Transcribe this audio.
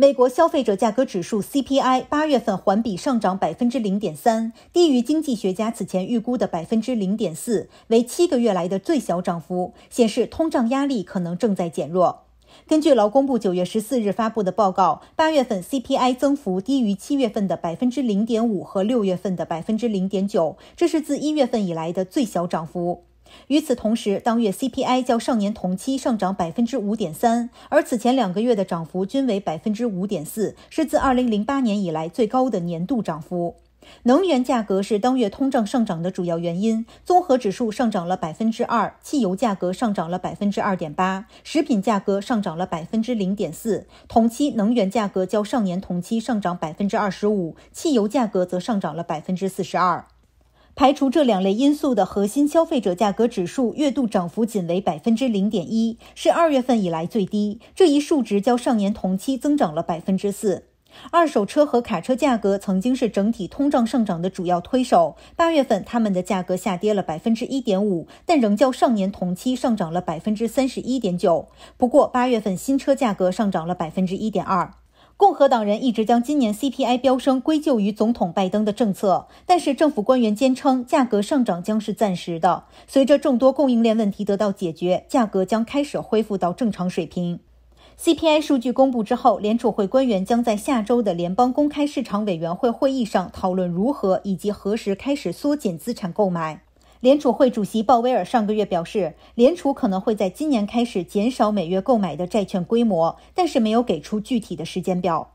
美国消费者价格指数 CPI 八月份环比上涨百分之零点三，低于经济学家此前预估的百分之零点四，为七个月来的最小涨幅，显示通胀压力可能正在减弱。根据劳工部九月十四日发布的报告，八月份 CPI 增幅低于七月份的百分之零点五和六月份的百分之零点九，这是自一月份以来的最小涨幅。与此同时，当月 CPI 较上年同期上涨百分之五点三，而此前两个月的涨幅均为百分之五点四，是自二零零八年以来最高的年度涨幅。能源价格是当月通胀上涨的主要原因，综合指数上涨了百分之二，汽油价格上涨了百分之二点八，食品价格上涨了百分之零点四。同期，能源价格较上年同期上涨百分之二十五，汽油价格则上涨了百分之四十二。排除这两类因素的核心消费者价格指数月度涨幅仅为百分之零点一，是二月份以来最低。这一数值较上年同期增长了百分之四。二手车和卡车价格曾经是整体通胀上涨的主要推手，八月份他们的价格下跌了百分之一点五，但仍较上年同期上涨了百分之三十一点九。不过，八月份新车价格上涨了百分之一点二。共和党人一直将今年 CPI 飙升归咎于总统拜登的政策，但是政府官员坚称价格上涨将是暂时的。随着众多供应链问题得到解决，价格将开始恢复到正常水平。CPI 数据公布之后，联储会官员将在下周的联邦公开市场委员会会议上讨论如何以及何时开始缩减资产购买。联储会主席鲍威尔上个月表示，联储可能会在今年开始减少每月购买的债券规模，但是没有给出具体的时间表。